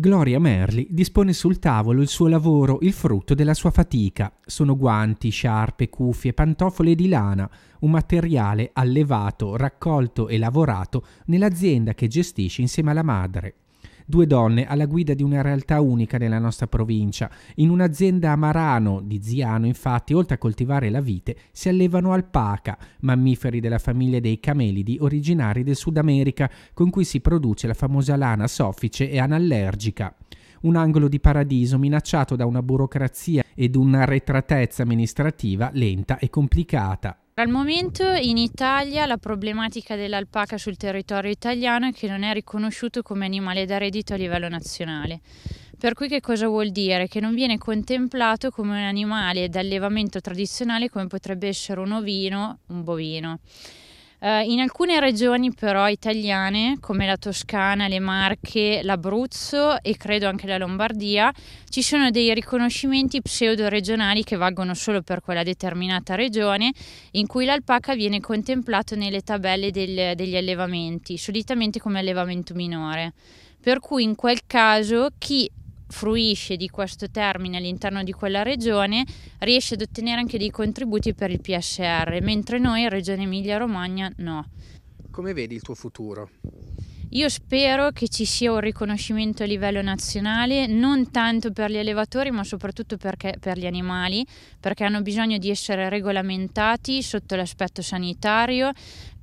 Gloria Merli dispone sul tavolo il suo lavoro, il frutto della sua fatica. Sono guanti, sciarpe, cuffie, pantofole di lana, un materiale allevato, raccolto e lavorato nell'azienda che gestisce insieme alla madre due donne alla guida di una realtà unica nella nostra provincia. In un'azienda a Marano di Ziano, infatti, oltre a coltivare la vite, si allevano alpaca, mammiferi della famiglia dei camelidi originari del Sud America, con cui si produce la famosa lana soffice e anallergica un angolo di paradiso minacciato da una burocrazia ed una retratezza amministrativa lenta e complicata. Al momento in Italia la problematica dell'alpaca sul territorio italiano è che non è riconosciuto come animale da reddito a livello nazionale. Per cui che cosa vuol dire? Che non viene contemplato come un animale d'allevamento tradizionale come potrebbe essere un ovino, un bovino. Uh, in alcune regioni però italiane, come la Toscana, le Marche, l'Abruzzo e credo anche la Lombardia, ci sono dei riconoscimenti pseudo-regionali che valgono solo per quella determinata regione, in cui l'alpaca viene contemplato nelle tabelle del, degli allevamenti, solitamente come allevamento minore per cui in quel caso chi fruisce di questo termine all'interno di quella regione riesce ad ottenere anche dei contributi per il PSR, mentre noi in Regione Emilia-Romagna no. Come vedi il tuo futuro? Io spero che ci sia un riconoscimento a livello nazionale, non tanto per gli allevatori, ma soprattutto per gli animali, perché hanno bisogno di essere regolamentati sotto l'aspetto sanitario,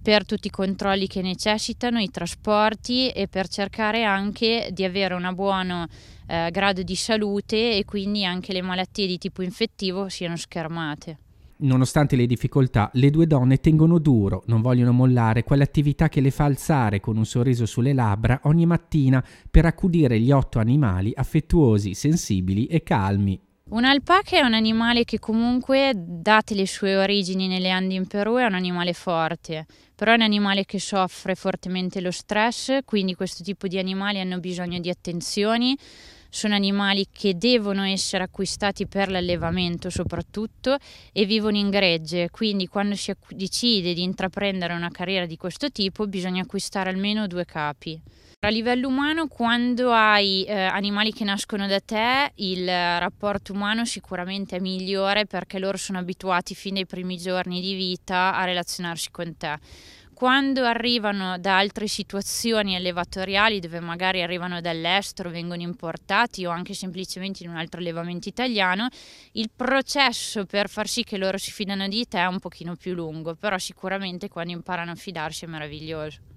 per tutti i controlli che necessitano, i trasporti e per cercare anche di avere un buono eh, grado di salute e quindi anche le malattie di tipo infettivo siano schermate. Nonostante le difficoltà, le due donne tengono duro, non vogliono mollare quell'attività che le fa alzare con un sorriso sulle labbra ogni mattina per accudire gli otto animali affettuosi, sensibili e calmi Un'alpaca è un animale che comunque, date le sue origini nelle Andi in Perù, è un animale forte, però è un animale che soffre fortemente lo stress, quindi questo tipo di animali hanno bisogno di attenzioni, sono animali che devono essere acquistati per l'allevamento soprattutto e vivono in gregge, quindi quando si decide di intraprendere una carriera di questo tipo bisogna acquistare almeno due capi. A livello umano, quando hai eh, animali che nascono da te, il rapporto umano sicuramente è migliore perché loro sono abituati fin dai primi giorni di vita a relazionarsi con te quando arrivano da altre situazioni allevatoriali dove magari arrivano dall'estero, vengono importati o anche semplicemente in un altro allevamento italiano, il processo per far sì che loro si fidano di te è un pochino più lungo, però sicuramente quando imparano a fidarsi è meraviglioso.